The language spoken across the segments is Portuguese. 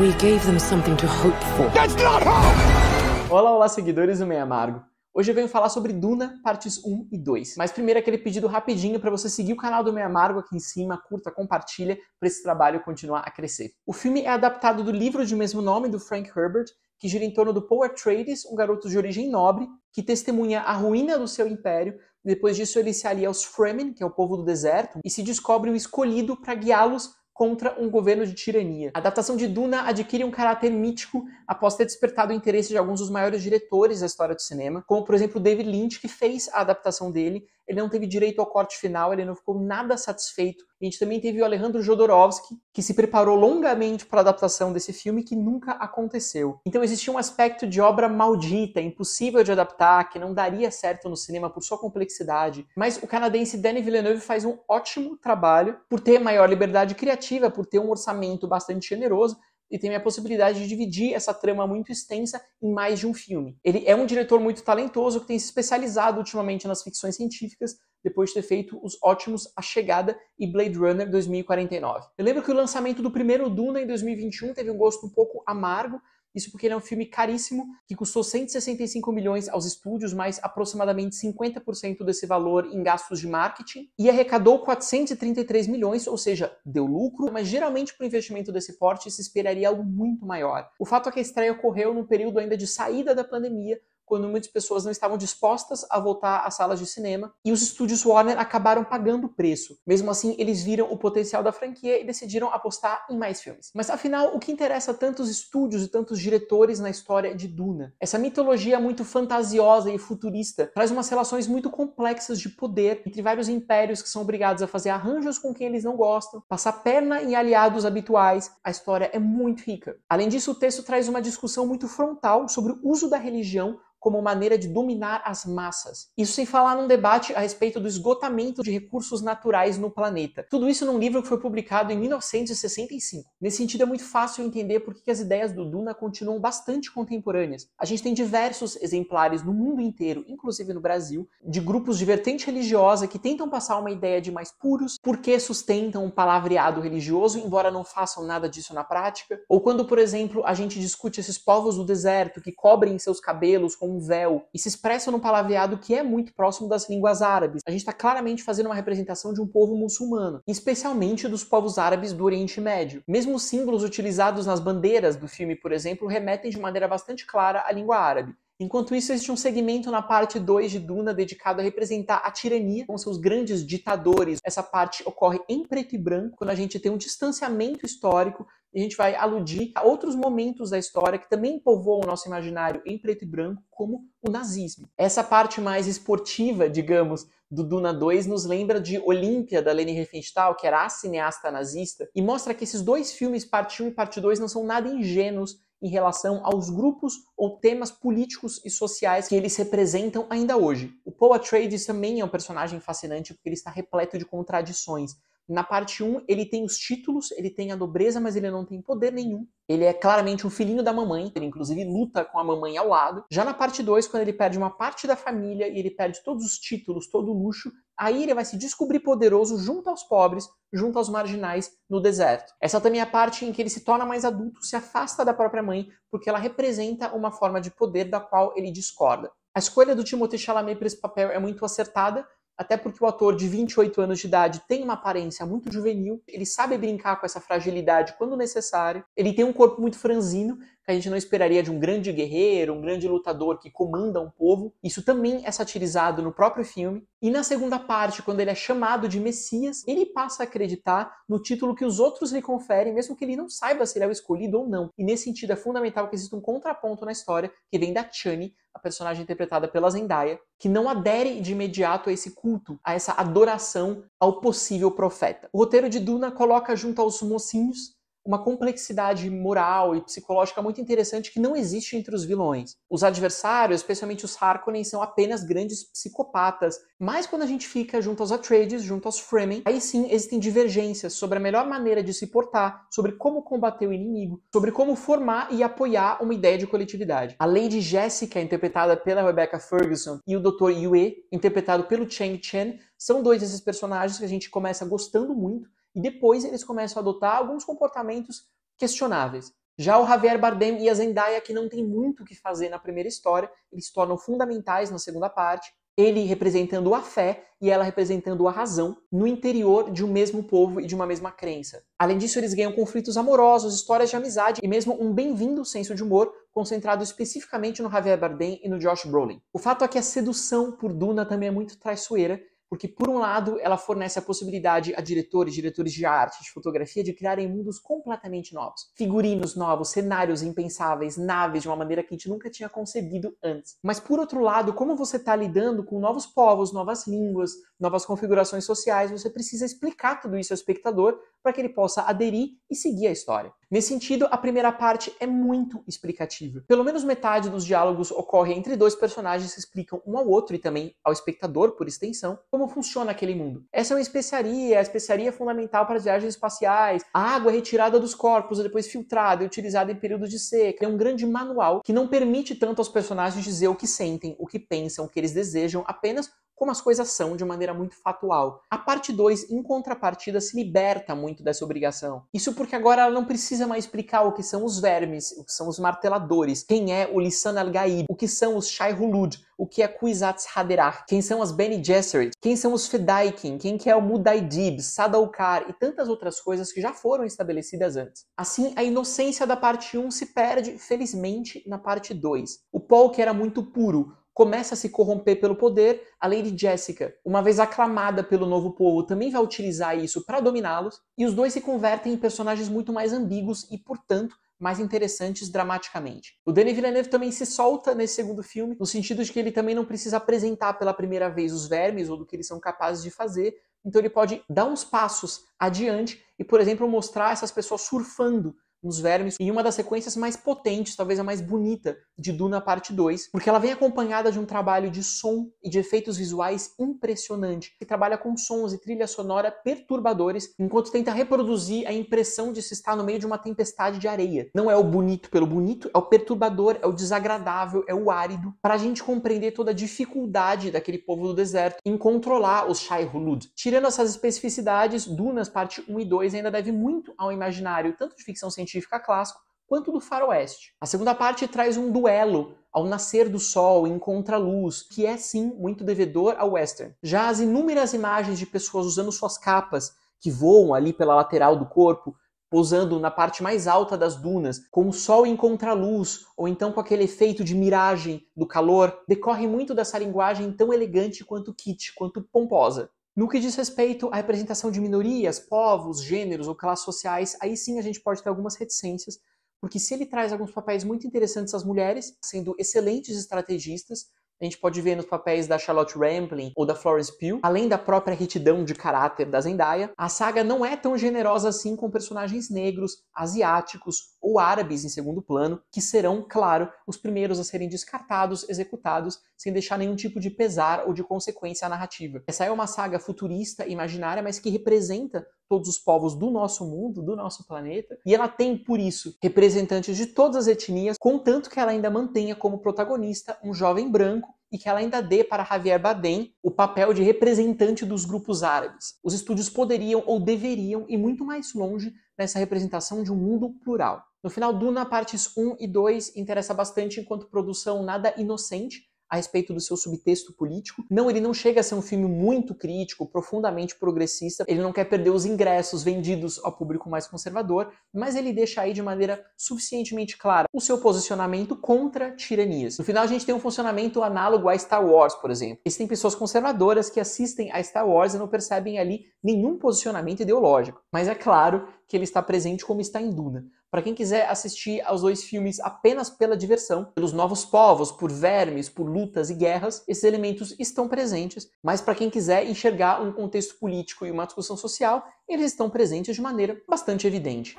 We gave them something to hope for. That's not hope! Olá, olá, seguidores do Meia Amargo. Hoje eu venho falar sobre Duna, partes 1 e 2. Mas primeiro aquele pedido rapidinho para você seguir o canal do Meia Amargo aqui em cima, curta, compartilha, para esse trabalho continuar a crescer. O filme é adaptado do livro de mesmo nome, do Frank Herbert, que gira em torno do Power Atreides, um garoto de origem nobre, que testemunha a ruína do seu império. Depois disso, ele se alia aos Fremen, que é o povo do deserto, e se descobre o escolhido para guiá-los contra um governo de tirania. A adaptação de Duna adquire um caráter mítico após ter despertado o interesse de alguns dos maiores diretores da história do cinema, como por exemplo David Lynch, que fez a adaptação dele ele não teve direito ao corte final, ele não ficou nada satisfeito. A gente também teve o Alejandro Jodorowsky, que se preparou longamente para a adaptação desse filme, que nunca aconteceu. Então existia um aspecto de obra maldita, impossível de adaptar, que não daria certo no cinema por sua complexidade. Mas o canadense Denis Villeneuve faz um ótimo trabalho por ter maior liberdade criativa, por ter um orçamento bastante generoso, e tem a possibilidade de dividir essa trama muito extensa em mais de um filme. Ele é um diretor muito talentoso que tem se especializado ultimamente nas ficções científicas, depois de ter feito os ótimos A Chegada e Blade Runner 2049. Eu lembro que o lançamento do primeiro Duna em 2021 teve um gosto um pouco amargo, isso porque ele é um filme caríssimo que custou 165 milhões aos estúdios, mais aproximadamente 50% desse valor em gastos de marketing e arrecadou 433 milhões, ou seja, deu lucro, mas geralmente para o investimento desse porte se esperaria algo muito maior. O fato é que a estreia ocorreu num período ainda de saída da pandemia, quando muitas pessoas não estavam dispostas a voltar às salas de cinema, e os estúdios Warner acabaram pagando o preço. Mesmo assim, eles viram o potencial da franquia e decidiram apostar em mais filmes. Mas afinal, o que interessa tantos estúdios e tantos diretores na história de Duna? Essa mitologia muito fantasiosa e futurista traz umas relações muito complexas de poder entre vários impérios que são obrigados a fazer arranjos com quem eles não gostam, passar perna em aliados habituais. A história é muito rica. Além disso, o texto traz uma discussão muito frontal sobre o uso da religião como maneira de dominar as massas. Isso sem falar num debate a respeito do esgotamento de recursos naturais no planeta. Tudo isso num livro que foi publicado em 1965. Nesse sentido, é muito fácil entender por que as ideias do Duna continuam bastante contemporâneas. A gente tem diversos exemplares no mundo inteiro, inclusive no Brasil, de grupos de vertente religiosa que tentam passar uma ideia de mais puros, porque sustentam um palavreado religioso, embora não façam nada disso na prática. Ou quando, por exemplo, a gente discute esses povos do deserto que cobrem seus cabelos com véu e se expressam num palavreado que é muito próximo das línguas árabes. A gente está claramente fazendo uma representação de um povo muçulmano, especialmente dos povos árabes do Oriente Médio. Mesmo os símbolos utilizados nas bandeiras do filme, por exemplo, remetem de maneira bastante clara à língua árabe. Enquanto isso, existe um segmento na parte 2 de Duna dedicado a representar a tirania com seus grandes ditadores. Essa parte ocorre em preto e branco, quando a gente tem um distanciamento histórico e a gente vai aludir a outros momentos da história que também povoam o nosso imaginário em preto e branco, como o nazismo. Essa parte mais esportiva, digamos, do Duna 2 nos lembra de Olímpia, da Leni Riefenstahl, que era a cineasta nazista, e mostra que esses dois filmes, parte 1 e parte 2, não são nada ingênuos em relação aos grupos ou temas políticos e sociais que eles representam ainda hoje. O Paul Atreides também é um personagem fascinante porque ele está repleto de contradições. Na parte 1, ele tem os títulos, ele tem a nobreza, mas ele não tem poder nenhum. Ele é claramente um filhinho da mamãe, ele inclusive luta com a mamãe ao lado. Já na parte 2, quando ele perde uma parte da família e ele perde todos os títulos, todo o luxo, aí ele vai se descobrir poderoso junto aos pobres, junto aos marginais no deserto. Essa também é a parte em que ele se torna mais adulto, se afasta da própria mãe, porque ela representa uma forma de poder da qual ele discorda. A escolha do Timothée Chalamet para esse papel é muito acertada, até porque o ator de 28 anos de idade tem uma aparência muito juvenil, ele sabe brincar com essa fragilidade quando necessário, ele tem um corpo muito franzino que a gente não esperaria de um grande guerreiro, um grande lutador que comanda um povo. Isso também é satirizado no próprio filme. E na segunda parte, quando ele é chamado de Messias, ele passa a acreditar no título que os outros lhe conferem, mesmo que ele não saiba se ele é o escolhido ou não. E nesse sentido é fundamental que exista um contraponto na história que vem da Chani, a personagem interpretada pela Zendaya, que não adere de imediato a esse culto, a essa adoração ao possível profeta. O roteiro de Duna coloca junto aos mocinhos uma complexidade moral e psicológica muito interessante que não existe entre os vilões. Os adversários, especialmente os Harkonnen, são apenas grandes psicopatas, mas quando a gente fica junto aos Atreides, junto aos Fremen, aí sim existem divergências sobre a melhor maneira de se portar, sobre como combater o inimigo, sobre como formar e apoiar uma ideia de coletividade. A Lady Jessica, interpretada pela Rebecca Ferguson, e o Dr. Yue, interpretado pelo Chang Chen, são dois desses personagens que a gente começa gostando muito e depois eles começam a adotar alguns comportamentos questionáveis. Já o Javier Bardem e a Zendaya, que não tem muito o que fazer na primeira história, eles se tornam fundamentais na segunda parte, ele representando a fé e ela representando a razão no interior de um mesmo povo e de uma mesma crença. Além disso, eles ganham conflitos amorosos, histórias de amizade e mesmo um bem-vindo senso de humor concentrado especificamente no Javier Bardem e no Josh Brolin. O fato é que a sedução por Duna também é muito traiçoeira porque, por um lado, ela fornece a possibilidade a diretores, diretores de arte, de fotografia, de criarem mundos completamente novos. Figurinos novos, cenários impensáveis, naves de uma maneira que a gente nunca tinha concebido antes. Mas, por outro lado, como você está lidando com novos povos, novas línguas, novas configurações sociais, você precisa explicar tudo isso ao espectador para que ele possa aderir e seguir a história. Nesse sentido, a primeira parte é muito explicativa. Pelo menos metade dos diálogos ocorre entre dois personagens que explicam um ao outro e também ao espectador, por extensão, como funciona aquele mundo. Essa é uma especiaria, a especiaria é fundamental para as viagens espaciais. A água é retirada dos corpos, depois filtrada e utilizada em períodos de seca. É um grande manual que não permite tanto aos personagens dizer o que sentem, o que pensam, o que eles desejam, apenas como as coisas são de maneira muito fatual. A parte 2, em contrapartida, se liberta muito dessa obrigação. Isso porque agora ela não precisa mais explicar o que são os vermes, o que são os marteladores, quem é o Lissan al-Gaib, o que são os Shai Hulud, o que é Kwisatz Haderach, quem são as Bene Gesserit, quem são os Fedaikin, quem que é o Mudaidib, Sadaukar e tantas outras coisas que já foram estabelecidas antes. Assim, a inocência da parte 1 um se perde, felizmente, na parte 2. O Paul, que era muito puro, começa a se corromper pelo poder, a Lady Jessica, uma vez aclamada pelo novo povo, também vai utilizar isso para dominá-los, e os dois se convertem em personagens muito mais ambíguos e, portanto, mais interessantes dramaticamente. O Denis Villeneuve também se solta nesse segundo filme, no sentido de que ele também não precisa apresentar pela primeira vez os vermes ou do que eles são capazes de fazer, então ele pode dar uns passos adiante e, por exemplo, mostrar essas pessoas surfando nos vermes, e uma das sequências mais potentes, talvez a mais bonita, de Duna Parte 2, porque ela vem acompanhada de um trabalho de som e de efeitos visuais impressionante, que trabalha com sons e trilha sonora perturbadores, enquanto tenta reproduzir a impressão de se estar no meio de uma tempestade de areia. Não é o bonito pelo bonito, é o perturbador, é o desagradável, é o árido, para a gente compreender toda a dificuldade daquele povo do deserto em controlar os Shai Hulud. Tirando essas especificidades, Dunas Parte 1 e 2 ainda deve muito ao imaginário, tanto de ficção científica científica clássico quanto do faroeste. A segunda parte traz um duelo ao nascer do sol em contraluz, que é sim muito devedor ao western. Já as inúmeras imagens de pessoas usando suas capas que voam ali pela lateral do corpo, pousando na parte mais alta das dunas, com o sol em contraluz, ou então com aquele efeito de miragem do calor, decorre muito dessa linguagem tão elegante quanto kit, quanto pomposa. No que diz respeito à representação de minorias, povos, gêneros ou classes sociais, aí sim a gente pode ter algumas reticências, porque se ele traz alguns papéis muito interessantes às mulheres, sendo excelentes estrategistas, a gente pode ver nos papéis da Charlotte Rampling ou da Florence Pugh, além da própria retidão de caráter da Zendaya, a saga não é tão generosa assim com personagens negros, asiáticos ou árabes em segundo plano, que serão, claro, os primeiros a serem descartados, executados, sem deixar nenhum tipo de pesar ou de consequência à narrativa. Essa é uma saga futurista, imaginária, mas que representa todos os povos do nosso mundo, do nosso planeta, e ela tem, por isso, representantes de todas as etnias, contanto que ela ainda mantenha como protagonista um jovem branco e que ela ainda dê para Javier Bardem o papel de representante dos grupos árabes. Os estúdios poderiam ou deveriam ir muito mais longe nessa representação de um mundo plural. No final, Duna, partes 1 e 2 interessa bastante enquanto produção nada inocente, a respeito do seu subtexto político. Não, ele não chega a ser um filme muito crítico, profundamente progressista. Ele não quer perder os ingressos vendidos ao público mais conservador, mas ele deixa aí de maneira suficientemente clara o seu posicionamento contra tiranias. No final, a gente tem um funcionamento análogo a Star Wars, por exemplo. Existem pessoas conservadoras que assistem a Star Wars e não percebem ali nenhum posicionamento ideológico. Mas é claro que ele está presente como está em Duna para quem quiser assistir aos dois filmes apenas pela diversão, pelos novos povos, por vermes, por lutas e guerras, esses elementos estão presentes, mas para quem quiser enxergar um contexto político e uma discussão social, eles estão presentes de maneira bastante evidente.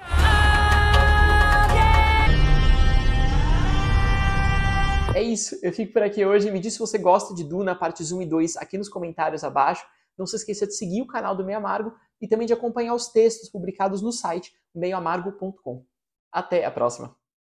É isso, eu fico por aqui hoje. Me diz se você gosta de Duna, partes 1 e 2, aqui nos comentários abaixo. Não se esqueça de seguir o canal do Meio Amargo e também de acompanhar os textos publicados no site meioamargo.com. Até a próxima!